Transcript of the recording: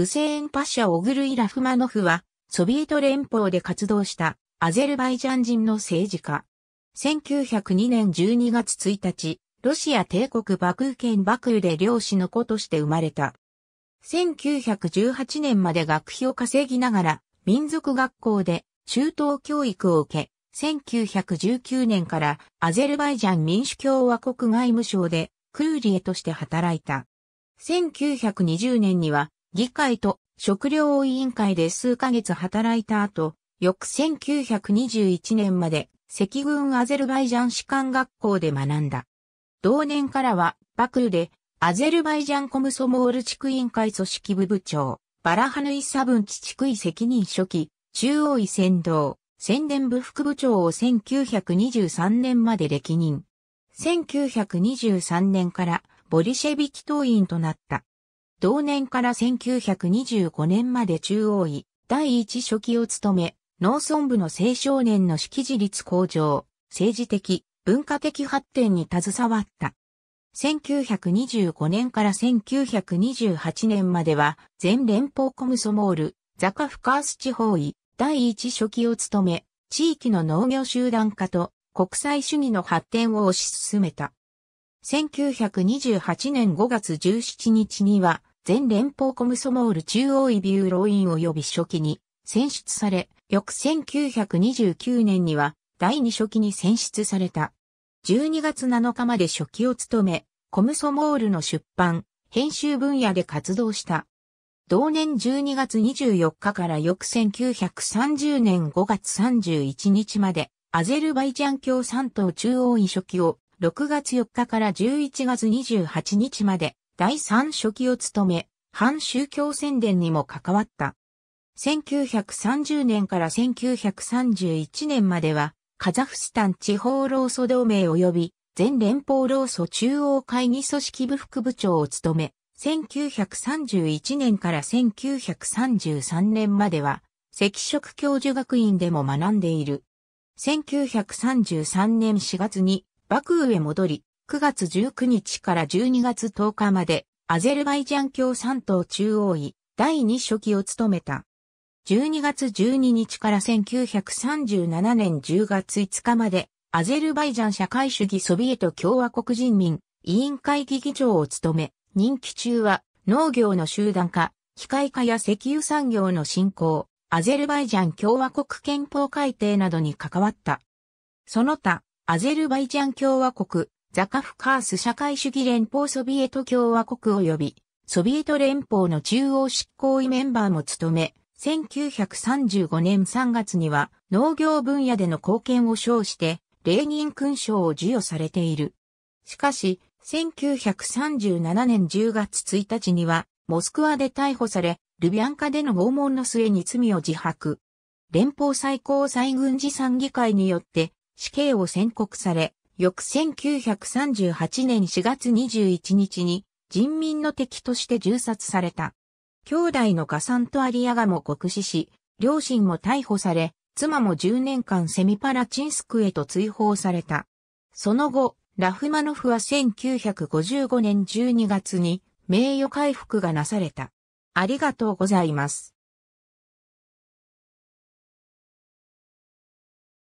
グセーンパシャ・オグルイ・ラフマノフは、ソビエト連邦で活動したアゼルバイジャン人の政治家。1902年12月1日、ロシア帝国バクー県バクで漁師の子として生まれた。1918年まで学費を稼ぎながら、民族学校で中等教育を受け、1919年からアゼルバイジャン民主共和国外務省でクーリエとして働いた。1920年には議会と食料委員会で数ヶ月働いた後、翌1921年まで赤軍アゼルバイジャン士官学校で学んだ。同年からはバクーでアゼルバイジャンコムソモール地区委員会組織部部長、バラハヌイサブンチ地区委責任書記、中央委先導、宣伝部副部長を1923年まで歴任。1923年からボリシェビキ党員となった。同年から1925年まで中央位第一書記を務め、農村部の青少年の識字率向上、政治的、文化的発展に携わった。1925年から1928年までは、全連邦コムソモール、ザカフカース地方位、第一書記を務め、地域の農業集団化と国際主義の発展を推し進めた。1928年5月17日には、全連邦コムソモール中央イビューロイン及び初期に選出され、翌1929年には第2初期に選出された。12月7日まで初期を務め、コムソモールの出版、編集分野で活動した。同年12月24日から翌1930年5月31日まで、アゼルバイジャン共産党中央委初期を6月4日から11月28日まで第三書記を務め、反宗教宣伝にも関わった。1930年から1931年までは、カザフスタン地方労組同盟及び全連邦労組中央会議組織部副部長を務め、1931年から1933年までは、赤色教授学院でも学んでいる。1933年4月に幕府へ戻り、9月19日から12月10日まで、アゼルバイジャン共産党中央委第2書記を務めた。12月12日から1937年10月5日まで、アゼルバイジャン社会主義ソビエト共和国人民委員会議議長を務め、任期中は農業の集団化、機械化や石油産業の振興、アゼルバイジャン共和国憲法改定などに関わった。その他、アゼルバイジャン共和国ザカフカース社会主義連邦ソビエト共和国及び、ソビエト連邦の中央執行委メンバーも務め、1935年3月には農業分野での貢献を称して、レーニン勲章を授与されている。しかし、1937年10月1日には、モスクワで逮捕され、ルビアンカでの拷問の末に罪を自白。連邦最高裁軍事参議会によって死刑を宣告され、翌1938年4月21日に人民の敵として銃殺された。兄弟のガサントアリアガも獄死し、両親も逮捕され、妻も10年間セミパラチンスクへと追放された。その後、ラフマノフは1955年12月に名誉回復がなされた。ありがとうございます。